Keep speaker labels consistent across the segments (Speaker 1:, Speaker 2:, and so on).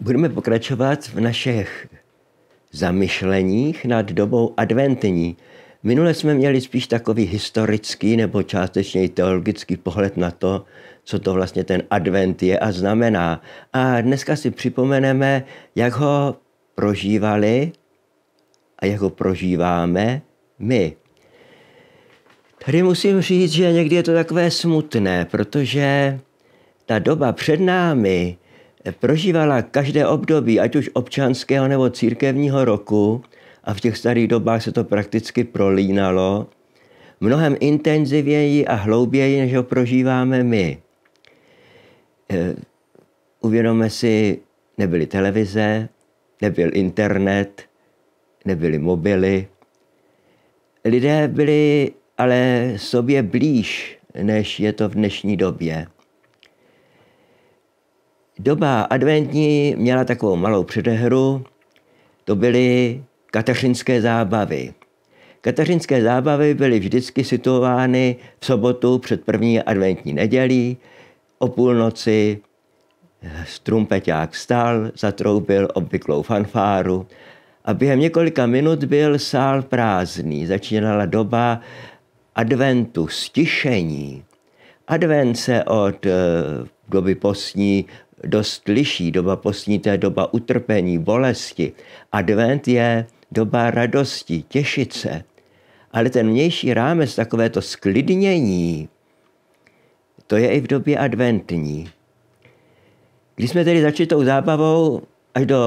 Speaker 1: Budeme pokračovat v našich zamyšleních nad dobou adventní. Minule jsme měli spíš takový historický nebo částečně i teologický pohled na to, co to vlastně ten advent je a znamená. A dneska si připomeneme, jak ho prožívali a jak ho prožíváme my. Tady musím říct, že někdy je to takové smutné, protože ta doba před námi prožívala každé období, ať už občanského nebo církevního roku, a v těch starých dobách se to prakticky prolínalo, mnohem intenzivěji a hlouběji, než ho prožíváme my. E, uvědomme si, nebyly televize, nebyl internet, nebyly mobily. Lidé byli ale sobě blíž, než je to v dnešní době. Doba adventní měla takovou malou předehru, to byly kateřinské zábavy. Kateřinské zábavy byly vždycky situovány v sobotu před první adventní nedělí. O půlnoci strumpeťák vstal, zatroubil obvyklou fanfáru a během několika minut byl sál prázdný. Začínala doba adventu, stišení. Advent se od eh, doby postní dost liší. Doba postní, to je doba utrpení, bolesti. Advent je doba radosti, těšit se. Ale ten vnější rámec, takové to sklidnění, to je i v době adventní. Když jsme tedy začali tou zábavou až do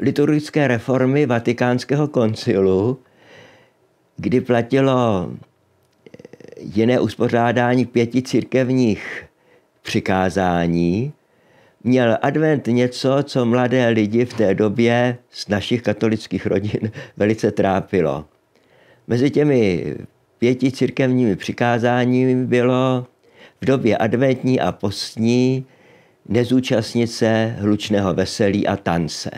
Speaker 1: liturgické reformy Vatikánského koncilu, kdy platilo eh, jiné uspořádání pěti církevních přikázání, měl advent něco, co mladé lidi v té době z našich katolických rodin velice trápilo. Mezi těmi pěti církevními přikázáními bylo v době adventní a postní nezúčastnit se hlučného veselí a tance.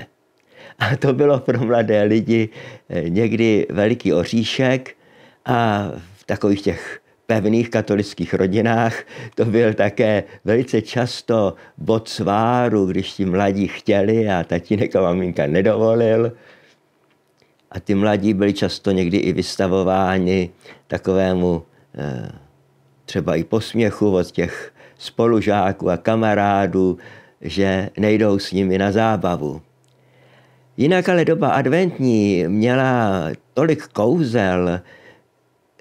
Speaker 1: A to bylo pro mladé lidi eh, někdy veliký oříšek a v takových těch pevných katolických rodinách. To byl také velice často bod sváru, když ti mladí chtěli a tatínek a maminka nedovolil. A ty mladí byli často někdy i vystavováni takovému eh, třeba i posměchu od těch spolužáků a kamarádů, že nejdou s nimi na zábavu. Jinak ale doba adventní měla tolik kouzel,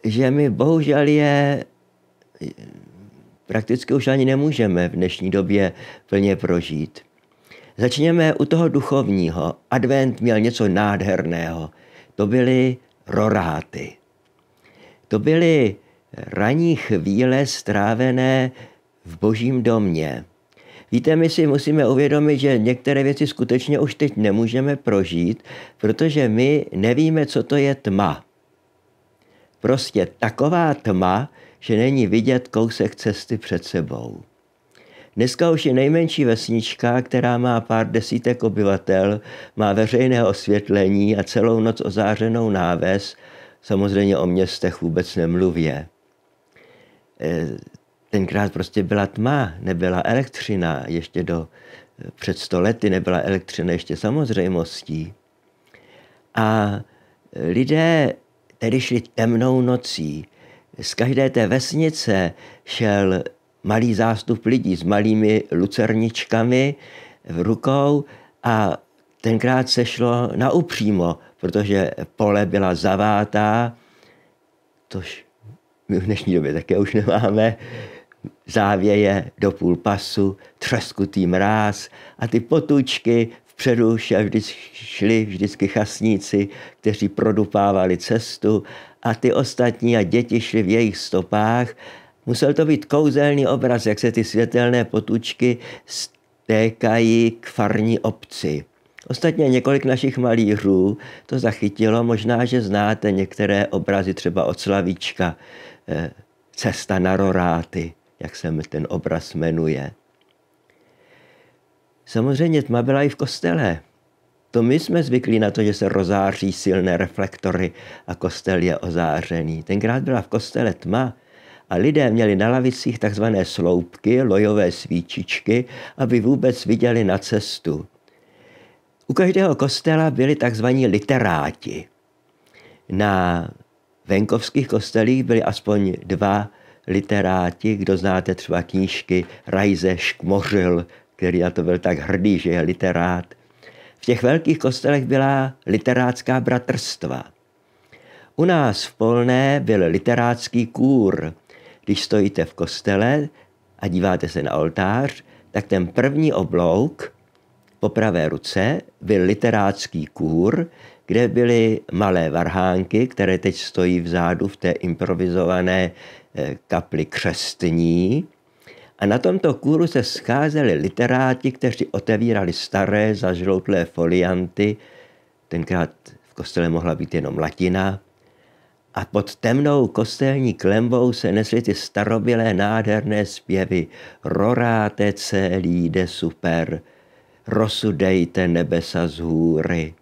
Speaker 1: že my bohužel je eh, prakticky už ani nemůžeme v dnešní době plně prožít. Začněme u toho duchovního. Advent měl něco nádherného. To byly roráty. To byly ranní chvíle strávené v božím domě. Víte, my si musíme uvědomit, že některé věci skutečně už teď nemůžeme prožít, protože my nevíme, co to je tma. Prostě taková tma, že není vidět kousek cesty před sebou. Dneska už je nejmenší vesnička, která má pár desítek obyvatel, má veřejné osvětlení a celou noc ozářenou náves, samozřejmě o městech vůbec nemluvě. E, tenkrát prostě byla tma, nebyla elektřina, ještě do e, před stolety nebyla elektřina ještě samozřejmostí. A e, lidé tedy šli temnou nocí. Z každé té vesnice šel malý zástup lidí s malými lucerničkami v rukou a tenkrát se šlo na upřímo, protože pole byla zavátá, tož my v dnešní době také už nemáme, závěje do půl pasu, třeskutý mráz a ty potučky vpředu vždy šli vždycky chasníci, kteří produpávali cestu a ty ostatní a děti šli v jejich stopách. Musel to být kouzelný obraz, jak se ty světelné potučky stékají k farní obci. Ostatně několik našich malířů to zachytilo, možná, že znáte některé obrazy, třeba od Slavíčka, eh, Cesta na Roráty, jak se ten obraz jmenuje. Samozřejmě tma byla i v kostele. To my jsme zvyklí na to, že se rozáří silné reflektory a kostel je ozářený. Tenkrát byla v kostele tma a lidé měli na lavicích takzvané sloupky, lojové svíčičky, aby vůbec viděli na cestu. U každého kostela byli takzvaní literáti. Na venkovských kostelích byli aspoň dva literáti, kdo znáte třeba knížky Rajze Škmořil který na to byl tak hrdý, že je literát. V těch velkých kostelech byla literátská bratrstva. U nás v Polné byl literátský kůr. Když stojíte v kostele a díváte se na oltář, tak ten první oblouk po pravé ruce byl literátský kůr, kde byly malé varhánky, které teď stojí vzadu v té improvizované eh, kapli křestní, a na tomto kůru se scházeli literáti, kteří otevírali staré, zažloutlé folianty, tenkrát v kostele mohla být jenom latina, a pod temnou kostelní klembou se nesly ty starobilé nádherné zpěvy Roráte celý de super, rozsudejte nebesa z hůry.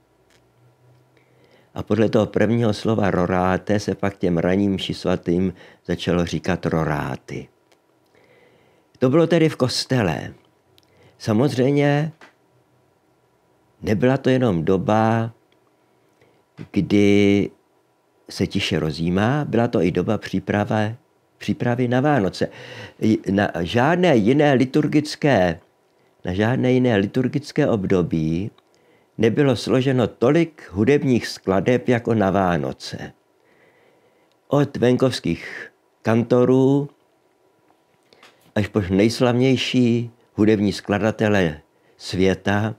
Speaker 1: A podle toho prvního slova roráte se pak těm raním ši svatým začalo říkat roráty. To bylo tedy v kostele. Samozřejmě nebyla to jenom doba, kdy se tiše rozjímá, byla to i doba přípravy přípravy na Vánoce. Na žádné jiné liturgické, na žádné jiné liturgické období nebylo složeno tolik hudebních skladeb jako na Vánoce. Od venkovských kantorů až po nejslavnější hudební skladatele světa,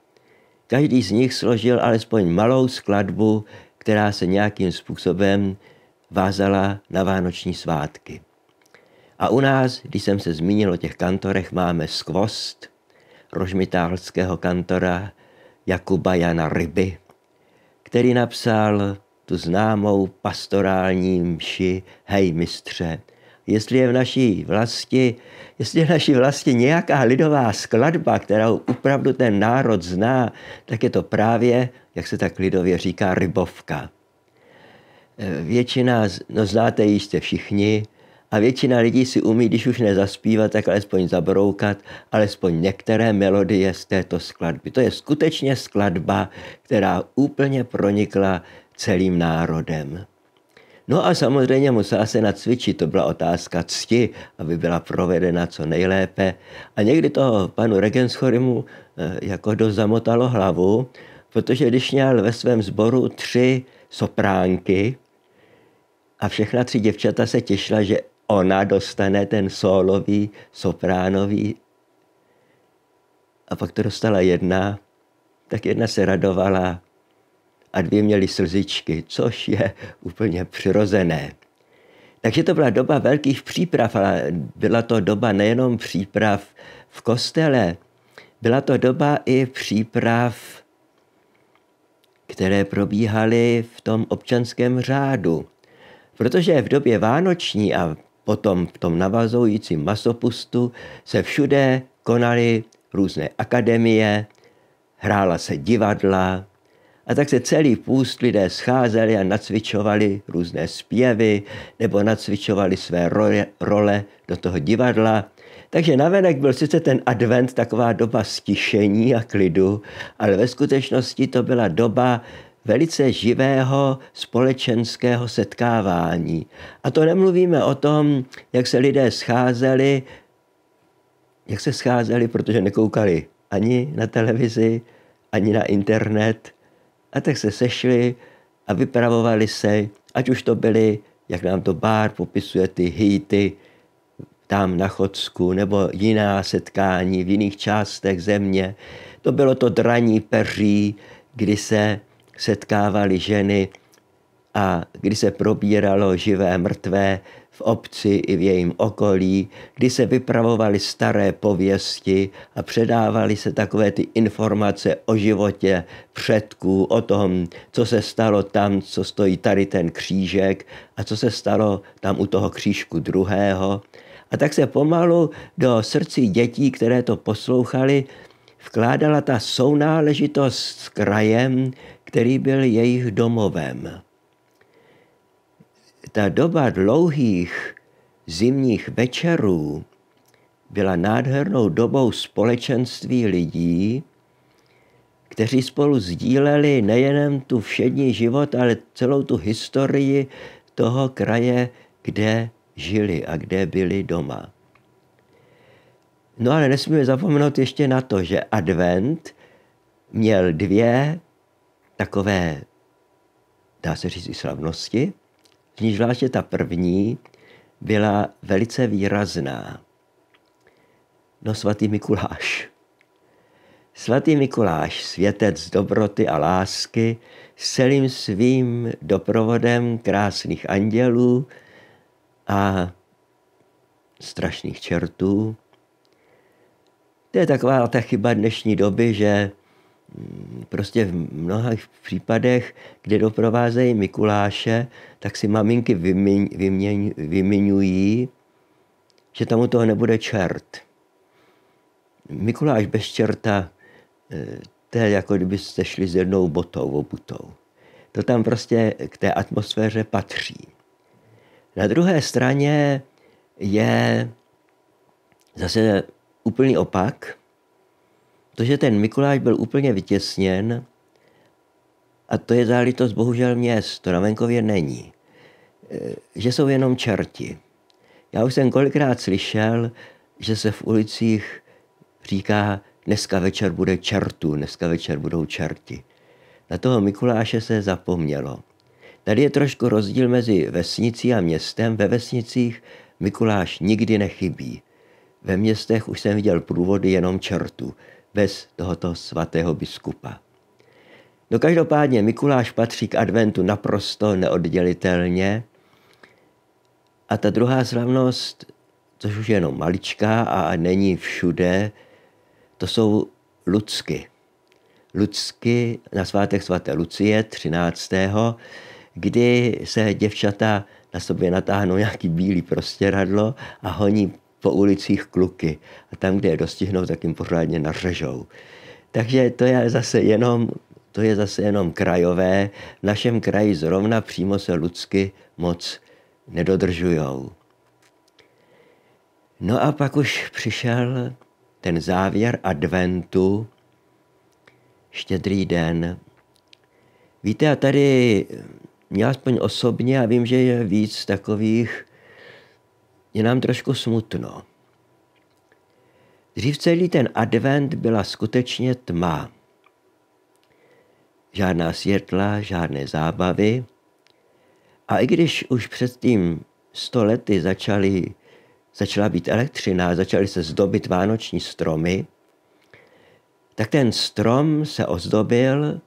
Speaker 1: každý z nich složil alespoň malou skladbu, která se nějakým způsobem vázala na vánoční svátky. A u nás, když jsem se zmínil o těch kantorech, máme skvost rožmitálského kantora Jakuba Jana Ryby, který napsal tu známou pastorální mši Hej mistře, jestli je v naší vlasti, jestli je v naší vlasti nějaká lidová skladba, kterou opravdu ten národ zná, tak je to právě, jak se tak lidově říká, rybovka. E, většina, no znáte ji jste všichni, a většina lidí si umí, když už nezaspívat, tak alespoň zabroukat, alespoň některé melodie z této skladby. To je skutečně skladba, která úplně pronikla celým národem. No a samozřejmě musela se nacvičit, to byla otázka cti, aby byla provedena co nejlépe. A někdy toho panu Regenschorimu eh, jako dost zamotalo hlavu, protože když měl ve svém sboru tři sopránky a všechna tři děvčata se těšila, že ona dostane ten solový, sopránový a pak to dostala jedna, tak jedna se radovala, a dvě měly slzičky, což je úplně přirozené. Takže to byla doba velkých příprav, ale byla to doba nejenom příprav v kostele, byla to doba i příprav, které probíhaly v tom občanském řádu. Protože v době vánoční a potom v tom navazujícím masopustu se všude konaly různé akademie, hrála se divadla, a tak se celý půst lidé scházeli a nacvičovali různé zpěvy nebo nacvičovali své role, do toho divadla. Takže navenek byl sice ten advent taková doba stišení a klidu, ale ve skutečnosti to byla doba velice živého společenského setkávání. A to nemluvíme o tom, jak se lidé scházeli, jak se scházeli, protože nekoukali ani na televizi, ani na internet, a tak se sešli a vypravovali se, ať už to byly, jak nám to Bár popisuje, ty hýty tam na Chodsku, nebo jiná setkání v jiných částech země. To bylo to draní peří, kdy se setkávali ženy a kdy se probíralo živé mrtvé v obci i v jejím okolí, kdy se vypravovaly staré pověsti a předávaly se takové ty informace o životě předků, o tom, co se stalo tam, co stojí tady ten křížek a co se stalo tam u toho křížku druhého. A tak se pomalu do srdcí dětí, které to poslouchali, vkládala ta sounáležitost s krajem, který byl jejich domovem ta doba dlouhých zimních večerů byla nádhernou dobou společenství lidí, kteří spolu sdíleli nejenom tu všední život, ale celou tu historii toho kraje, kde žili a kde byli doma. No ale nesmíme zapomenout ještě na to, že advent měl dvě takové, dá se říct, i slavnosti z níž zvláště ta první byla velice výrazná. No svatý Mikuláš. Svatý Mikuláš, světec dobroty a lásky, s celým svým doprovodem krásných andělů a strašných čertů. To je taková ta chyba dnešní doby, že prostě v mnoha případech, kde doprovázejí Mikuláše, tak si maminky vyměňují, že tam u toho nebude čert. Mikuláš bez čerta, eh, to je jako kdybyste šli s jednou botou, obutou. To tam prostě k té atmosféře patří. Na druhé straně je zase úplný opak – to, že ten Mikuláš byl úplně vytěsněn, a to je záležitost bohužel měst, to na venkově není, e, že jsou jenom čerti. Já už jsem kolikrát slyšel, že se v ulicích říká, dneska večer bude čertu, dneska večer budou čerti. Na toho Mikuláše se zapomnělo. Tady je trošku rozdíl mezi vesnicí a městem. Ve vesnicích Mikuláš nikdy nechybí. Ve městech už jsem viděl průvody jenom čertu bez tohoto svatého biskupa. No každopádně Mikuláš patří k adventu naprosto neoddělitelně a ta druhá slavnost, což už je jenom maličká a není všude, to jsou Lucky. Lucky na svátek svaté Lucie 13. kdy se děvčata na sobě natáhnou nějaký bílý prostěradlo a honí po ulicích kluky a tam, kde je dostihnou, tak jim pořádně nařežou. Takže to je zase jenom to je zase jenom krajové. V našem kraji zrovna přímo se ludsky moc nedodržujou. No a pak už přišel ten závěr adventu, štědrý den. Víte, a tady já aspoň osobně, a vím, že je víc takových je nám trošku smutno. Dřív celý ten advent byla skutečně tma. Žádná světla, žádné zábavy. A i když už před tím sto lety začaly, začala být elektřina, začaly se zdobit vánoční stromy, tak ten strom se ozdobil,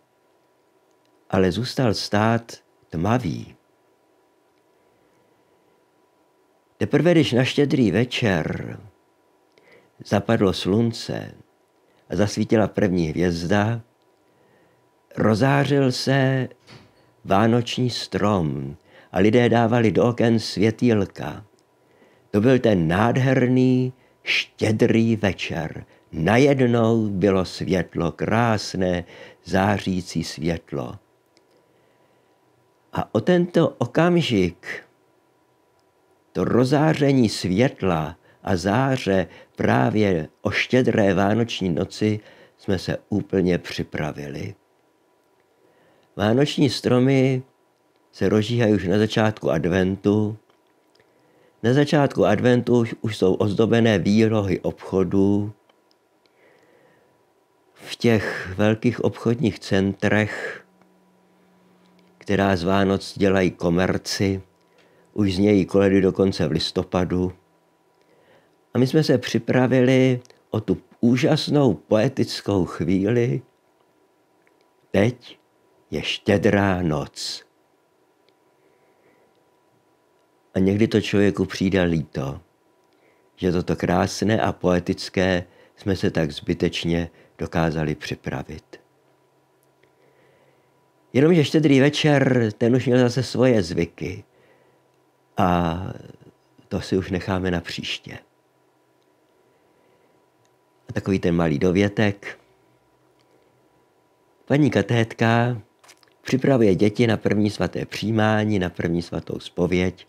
Speaker 1: ale zůstal stát tmavý. Teprve když na štědrý večer zapadlo slunce a zasvítila první hvězda, rozářil se vánoční strom a lidé dávali do oken světýlka. To byl ten nádherný štědrý večer. Najednou bylo světlo, krásné, zářící světlo. A o tento okamžik to rozáření světla a záře právě o štědré vánoční noci jsme se úplně připravili. Vánoční stromy se rozžíhají už na začátku adventu. Na začátku adventu už, už jsou ozdobené výrohy obchodů. V těch velkých obchodních centrech, která z Vánoc dělají komerci, už znějí koledy dokonce v listopadu. A my jsme se připravili o tu úžasnou poetickou chvíli. Teď je štědrá noc. A někdy to člověku přijde líto, že toto krásné a poetické jsme se tak zbytečně dokázali připravit. Jenomže štědrý večer, ten už měl zase svoje zvyky. A to si už necháme na příště. A takový ten malý dovětek. Paní katétka připravuje děti na první svaté přijímání, na první svatou spověď.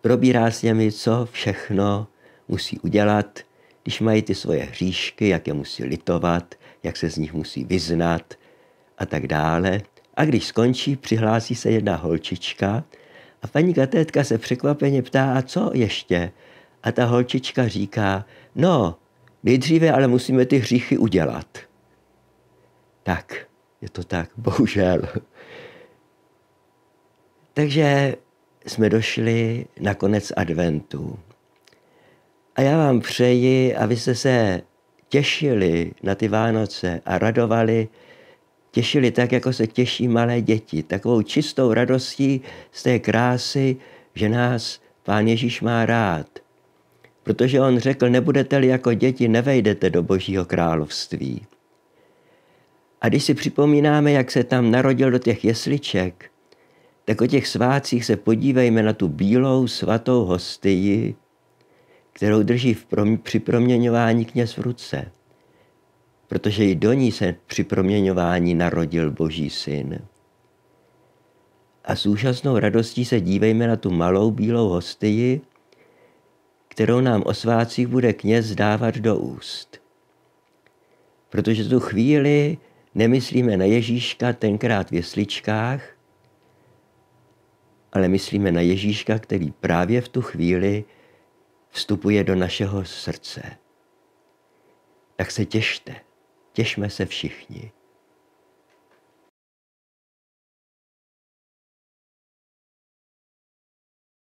Speaker 1: Probírá s nimi, co všechno musí udělat, když mají ty svoje hříšky, jak je musí litovat, jak se z nich musí vyznat a tak dále. A když skončí, přihlásí se jedna holčička, a paní katétka se překvapeně ptá, a co ještě? A ta holčička říká, no, nejdříve ale musíme ty hříchy udělat. Tak, je to tak, bohužel. Takže jsme došli na konec adventu. A já vám přeji, abyste se těšili na ty Vánoce a radovali těšili tak, jako se těší malé děti. Takovou čistou radostí z té krásy, že nás Pán Ježíš má rád. Protože on řekl, nebudete-li jako děti, nevejdete do Božího království. A když si připomínáme, jak se tam narodil do těch jesliček, tak o těch svácích se podívejme na tu bílou svatou hostii, kterou drží v prom- při proměňování kněz v ruce protože i do ní se při proměňování narodil Boží syn. A s úžasnou radostí se dívejme na tu malou bílou hostii, kterou nám o svácích bude kněz dávat do úst. Protože tu chvíli nemyslíme na Ježíška tenkrát v jesličkách, ale myslíme na Ježíška, který právě v tu chvíli vstupuje do našeho srdce. Tak se těšte. Těšme se všichni.